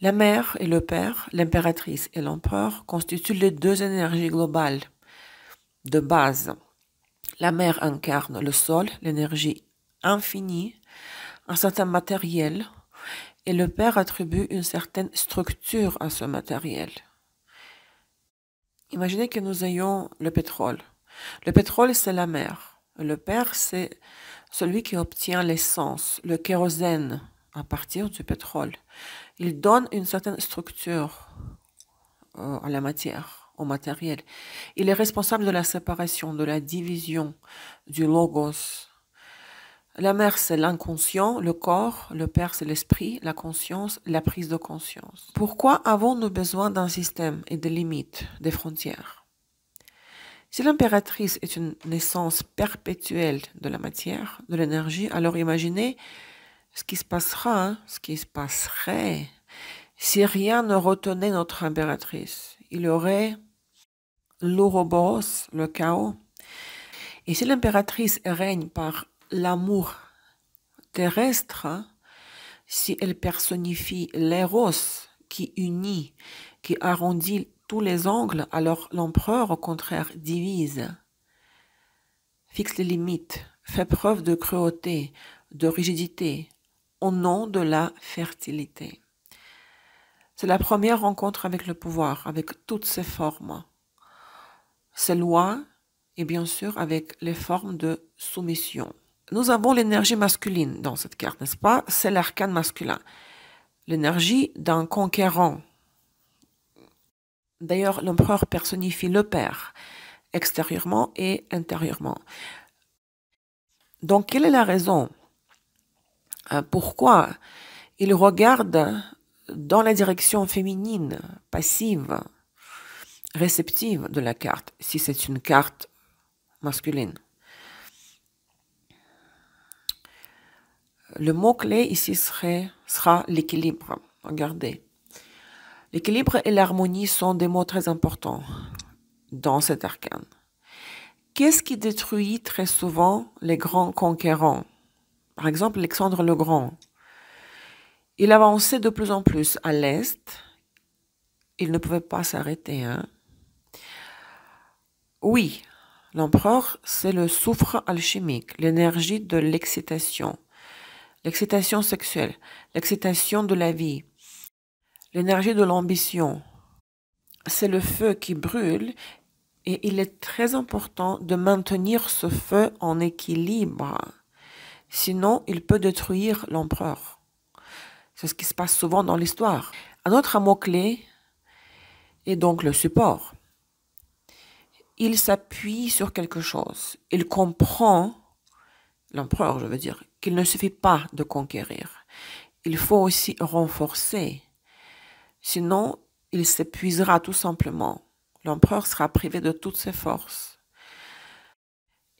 La mère et le père, l'impératrice et l'empereur constituent les deux énergies globales de base. La mère incarne le sol, l'énergie infinie, un certain matériel, et le père attribue une certaine structure à ce matériel. Imaginez que nous ayons le pétrole. Le pétrole, c'est la mer. Le père, c'est celui qui obtient l'essence, le kérosène à partir du pétrole. Il donne une certaine structure euh, à la matière, au matériel. Il est responsable de la séparation, de la division, du logos, la mère, c'est l'inconscient, le corps, le père, c'est l'esprit, la conscience, la prise de conscience. Pourquoi avons-nous besoin d'un système et de limites, des frontières Si l'impératrice est une naissance perpétuelle de la matière, de l'énergie, alors imaginez ce qui se passera, hein, ce qui se passerait si rien ne retenait notre impératrice. Il y aurait l'ouroboros, le chaos. Et si l'impératrice règne par l'amour terrestre, hein, si elle personnifie l'éros qui unit, qui arrondit tous les angles, alors l'empereur, au contraire, divise, fixe les limites, fait preuve de cruauté, de rigidité, au nom de la fertilité. C'est la première rencontre avec le pouvoir, avec toutes ses formes, ses lois et bien sûr avec les formes de soumission. Nous avons l'énergie masculine dans cette carte, n'est-ce pas C'est l'arcane masculin. L'énergie d'un conquérant. D'ailleurs, l'empereur personnifie le père, extérieurement et intérieurement. Donc, quelle est la raison euh, Pourquoi il regarde dans la direction féminine, passive, réceptive de la carte, si c'est une carte masculine le mot-clé ici serait, sera l'équilibre. Regardez. L'équilibre et l'harmonie sont des mots très importants dans cet arcane. Qu'est-ce qui détruit très souvent les grands conquérants Par exemple, Alexandre le Grand. Il avançait de plus en plus à l'est. Il ne pouvait pas s'arrêter. Hein? Oui, l'empereur, c'est le soufre alchimique, l'énergie de l'excitation l'excitation sexuelle, l'excitation de la vie, l'énergie de l'ambition. C'est le feu qui brûle et il est très important de maintenir ce feu en équilibre. Sinon, il peut détruire l'empereur. C'est ce qui se passe souvent dans l'histoire. Un autre mot-clé est donc le support. Il s'appuie sur quelque chose. Il comprend l'empereur, je veux dire, qu'il ne suffit pas de conquérir. Il faut aussi renforcer. Sinon, il s'épuisera tout simplement. L'empereur sera privé de toutes ses forces.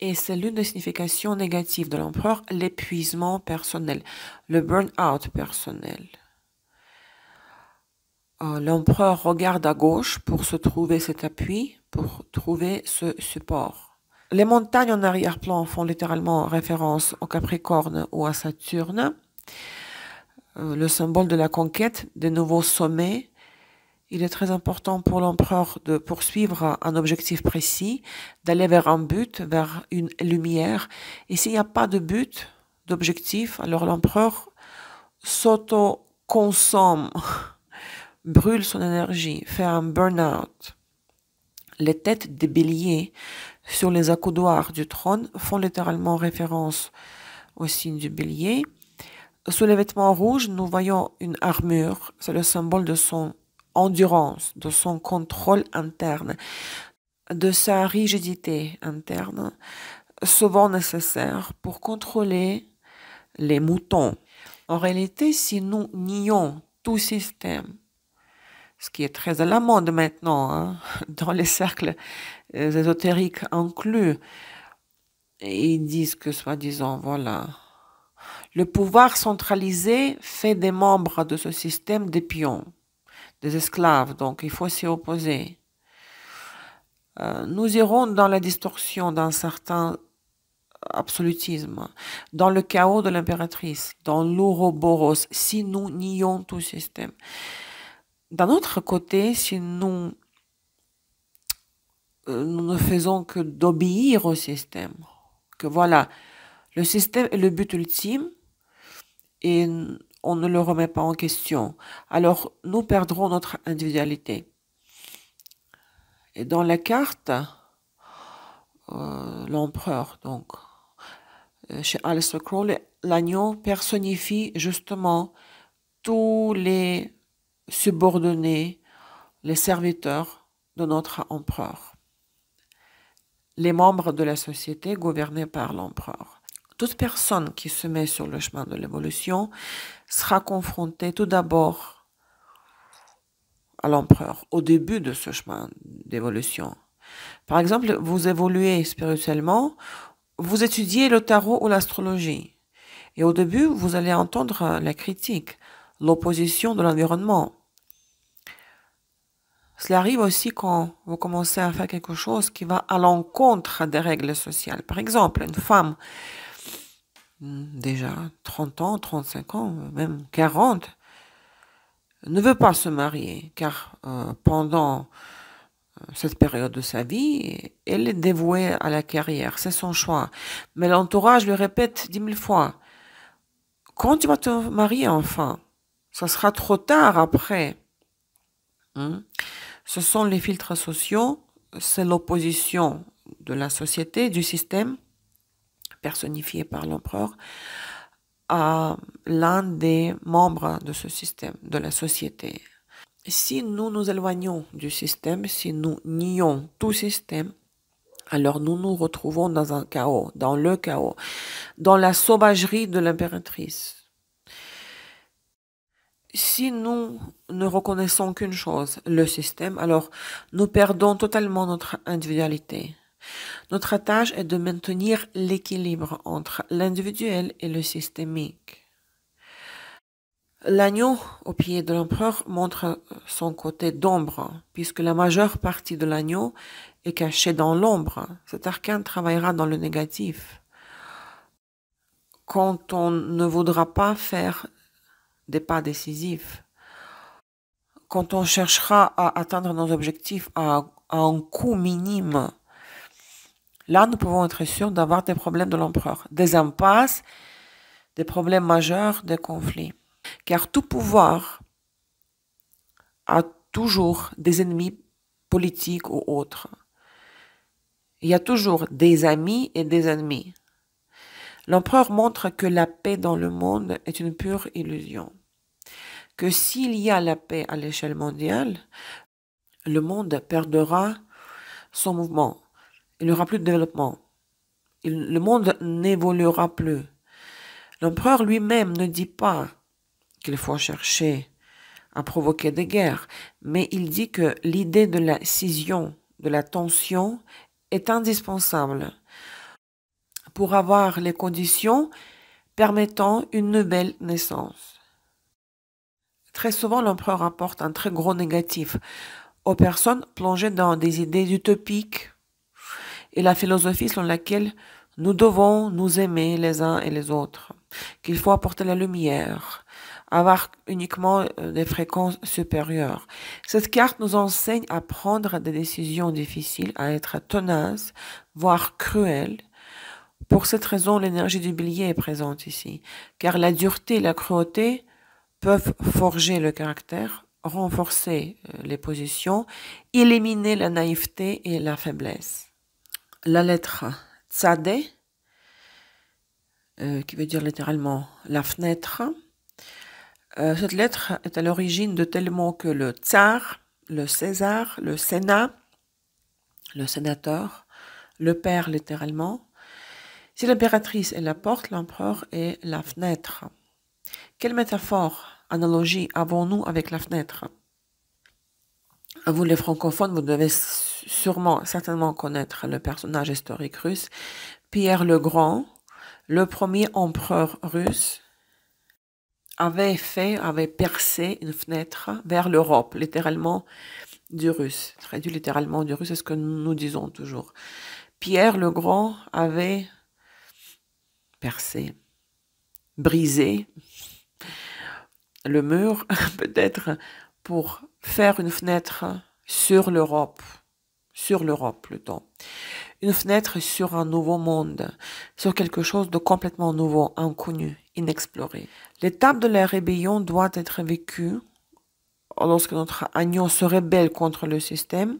Et c'est l'une des significations négatives de l'empereur, l'épuisement personnel, le burn-out personnel. Euh, l'empereur regarde à gauche pour se trouver cet appui, pour trouver ce support. Les montagnes en arrière-plan font littéralement référence au Capricorne ou à Saturne, euh, le symbole de la conquête des nouveaux sommets. Il est très important pour l'empereur de poursuivre un objectif précis, d'aller vers un but, vers une lumière. Et s'il n'y a pas de but, d'objectif, alors l'empereur s'auto-consomme, brûle son énergie, fait un burn-out. Les têtes des béliers sur les accoudoirs du trône font littéralement référence au signe du bélier. Sous les vêtements rouges, nous voyons une armure. C'est le symbole de son endurance, de son contrôle interne, de sa rigidité interne, souvent nécessaire pour contrôler les moutons. En réalité, si nous nions tout système ce qui est très à la mode maintenant, hein, dans les cercles euh, ésotériques inclus. ils disent que, soi-disant, voilà, le pouvoir centralisé fait des membres de ce système des pions, des esclaves, donc il faut s'y opposer. Euh, nous irons dans la distorsion d'un certain absolutisme, dans le chaos de l'impératrice, dans l'ouroboros, si nous nions tout système. D'un autre côté, si euh, nous, ne faisons que d'obéir au système, que voilà, le système est le but ultime et on ne le remet pas en question, alors nous perdrons notre individualité. Et dans la carte, euh, l'empereur, donc, euh, chez Alistair Crowley, l'agneau personnifie justement tous les subordonner les serviteurs de notre empereur, les membres de la société gouvernés par l'empereur. Toute personne qui se met sur le chemin de l'évolution sera confrontée tout d'abord à l'empereur, au début de ce chemin d'évolution. Par exemple, vous évoluez spirituellement, vous étudiez le tarot ou l'astrologie. Et au début, vous allez entendre la critique l'opposition de l'environnement. Cela arrive aussi quand vous commencez à faire quelque chose qui va à l'encontre des règles sociales. Par exemple, une femme hmm, déjà 30 ans, 35 ans, même 40, ne veut pas se marier, car euh, pendant euh, cette période de sa vie, elle est dévouée à la carrière, c'est son choix. Mais l'entourage le répète dix mille fois, quand tu vas te marier enfin ça sera trop tard après. Hein. Ce sont les filtres sociaux, c'est l'opposition de la société, du système, personnifié par l'empereur, à l'un des membres de ce système, de la société. Si nous nous éloignons du système, si nous nions tout système, alors nous nous retrouvons dans un chaos, dans le chaos, dans la sauvagerie de l'impératrice si nous ne reconnaissons qu'une chose, le système, alors nous perdons totalement notre individualité. Notre tâche est de maintenir l'équilibre entre l'individuel et le systémique. L'agneau au pied de l'empereur montre son côté d'ombre, puisque la majeure partie de l'agneau est cachée dans l'ombre. Cet arcane travaillera dans le négatif. Quand on ne voudra pas faire des pas décisifs. Quand on cherchera à atteindre nos objectifs à, un coût minime, là, nous pouvons être sûrs d'avoir des problèmes de l'empereur, des impasses, des problèmes majeurs, des conflits. Car tout pouvoir a toujours des ennemis politiques ou autres. Il y a toujours des amis et des ennemis. L'empereur montre que la paix dans le monde est une pure illusion, que s'il y a la paix à l'échelle mondiale, le monde perdra son mouvement, il n'y aura plus de développement, le monde n'évoluera plus. L'empereur lui-même ne dit pas qu'il faut chercher à provoquer des guerres, mais il dit que l'idée de la scission, de la tension, est indispensable pour avoir les conditions permettant une nouvelle naissance. Très souvent, l'empereur apporte un très gros négatif aux personnes plongées dans des idées utopiques et la philosophie selon laquelle nous devons nous aimer les uns et les autres, qu'il faut apporter la lumière, avoir uniquement euh, des fréquences supérieures. Cette carte nous enseigne à prendre des décisions difficiles, à être tenaces, voire cruelles, pour cette raison, l'énergie du billet est présente ici, car la dureté et la cruauté peuvent forger le caractère, renforcer euh, les positions, éliminer la naïveté et la faiblesse. La lettre Tsade, euh, qui veut dire littéralement la fenêtre. Euh, cette lettre est à l'origine de tellement que le tsar, le César, le Sénat, le sénateur, le père littéralement, si l'impératrice est la porte, l'empereur est la fenêtre. Quelle métaphore, analogie avons-nous avec la fenêtre Vous les francophones, vous devez sûrement, certainement connaître le personnage historique russe, Pierre le Grand, le premier empereur russe, avait fait, avait percé une fenêtre vers l'Europe, littéralement du russe, traduit littéralement du russe, c'est ce que nous disons toujours. Pierre le Grand avait percé, brisé le mur, peut-être, pour faire une fenêtre sur l'Europe, sur l'Europe plutôt. Une fenêtre sur un nouveau monde, sur quelque chose de complètement nouveau, inconnu, inexploré. L'étape de la rébellion doit être vécue lorsque notre agneau se rébelle contre le système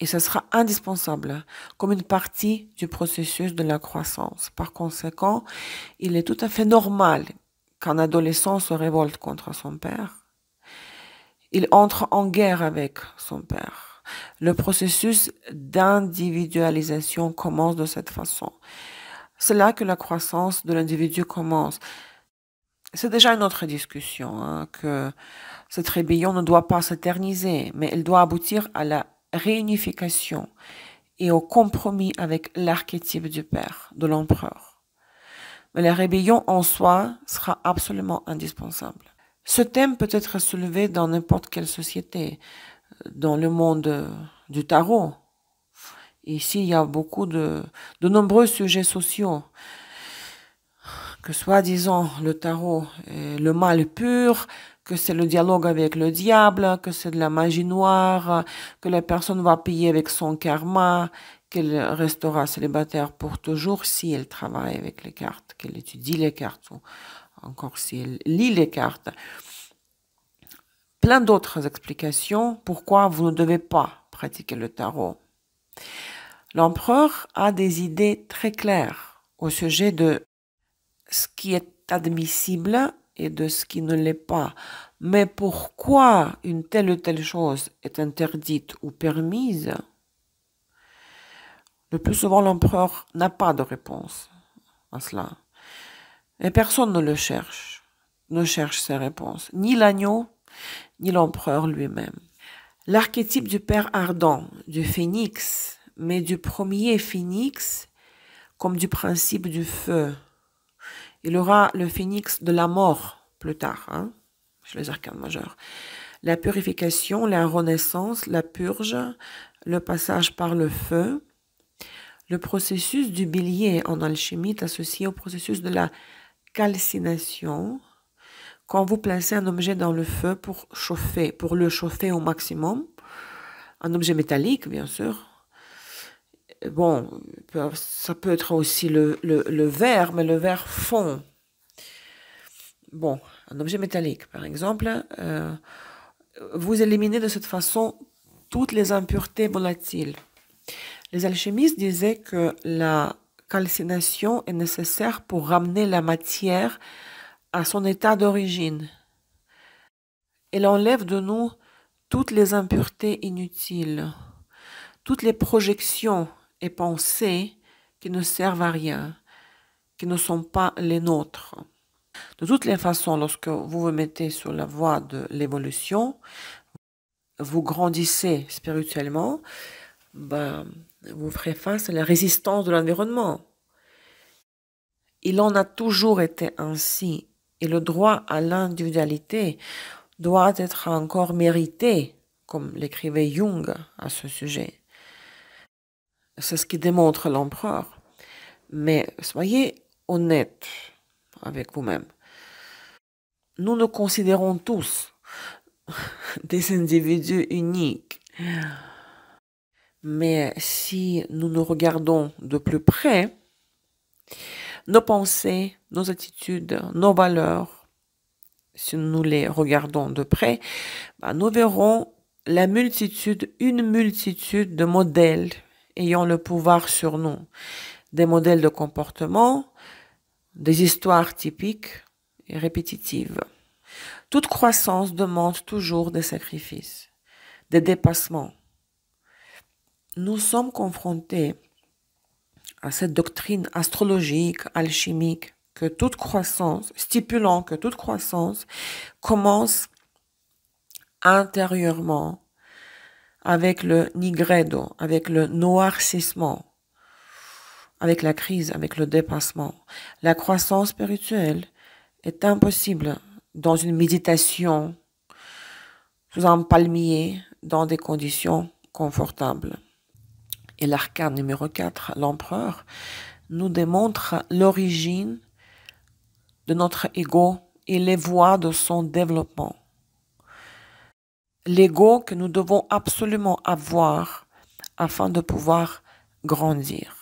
et ce sera indispensable comme une partie du processus de la croissance. Par conséquent, il est tout à fait normal qu'un adolescent se révolte contre son père. Il entre en guerre avec son père. Le processus d'individualisation commence de cette façon. C'est là que la croissance de l'individu commence. C'est déjà une autre discussion, hein, que cette rébellion ne doit pas s'éterniser, mais elle doit aboutir à la réunification et au compromis avec l'archétype du Père, de l'Empereur. Mais la rébellion en soi sera absolument indispensable. Ce thème peut être soulevé dans n'importe quelle société, dans le monde du tarot. Ici, il y a beaucoup de, nombreux sujets sociaux, que soit disant le tarot le mal pur, que c'est le dialogue avec le diable, que c'est de la magie noire, que la personne va payer avec son karma, qu'elle restera célibataire pour toujours si elle travaille avec les cartes, qu'elle étudie les cartes ou encore si elle lit les cartes. Plein d'autres explications pourquoi vous ne devez pas pratiquer le tarot. L'empereur a des idées très claires au sujet de ce qui est admissible et de ce qui ne l'est pas. Mais pourquoi une telle ou telle chose est interdite ou permise Le plus souvent, l'empereur n'a pas de réponse à cela. Et personne ne le cherche, ne cherche ses réponses, ni l'agneau, ni l'empereur lui-même. L'archétype du père ardent, du phénix, mais du premier phénix, comme du principe du feu, il aura le phénix de la mort plus tard, hein, chez les arcanes majeurs. La purification, la renaissance, la purge, le passage par le feu. Le processus du bélier en alchimie est associé au processus de la calcination. Quand vous placez un objet dans le feu pour chauffer, pour le chauffer au maximum, un objet métallique bien sûr, bon, ça peut être aussi le, le, verre, mais le verre fond. Bon, un objet métallique, par exemple, euh, vous éliminez de cette façon toutes les impuretés volatiles. Les alchimistes disaient que la calcination est nécessaire pour ramener la matière à son état d'origine. Elle enlève de nous toutes les impuretés inutiles, toutes les projections et pensées qui ne servent à rien, qui ne sont pas les nôtres. De toutes les façons, lorsque vous vous mettez sur la voie de l'évolution, vous grandissez spirituellement, ben, vous ferez face à la résistance de l'environnement. Il en a toujours été ainsi et le droit à l'individualité doit être encore mérité, comme l'écrivait Jung à ce sujet. C'est ce qui démontre l'empereur. Mais soyez honnête avec vous-même. Nous nous considérons tous des individus uniques. Mais si nous nous regardons de plus près, nos pensées, nos attitudes, nos valeurs, si nous les regardons de près, bah, nous verrons la multitude, une multitude de modèles ayant le pouvoir sur nous, des modèles de comportement, des histoires typiques et répétitives. Toute croissance demande toujours des sacrifices, des dépassements. Nous sommes confrontés à cette doctrine astrologique, alchimique, que toute croissance, stipulant que toute croissance commence intérieurement avec le nigredo, avec le noircissement, avec la crise, avec le dépassement. La croissance spirituelle est impossible dans une méditation sous un palmier dans des conditions confortables. Et l'arcane numéro 4, l'empereur, nous démontre l'origine de notre ego et les voies de son développement l'ego que nous devons absolument avoir afin de pouvoir grandir.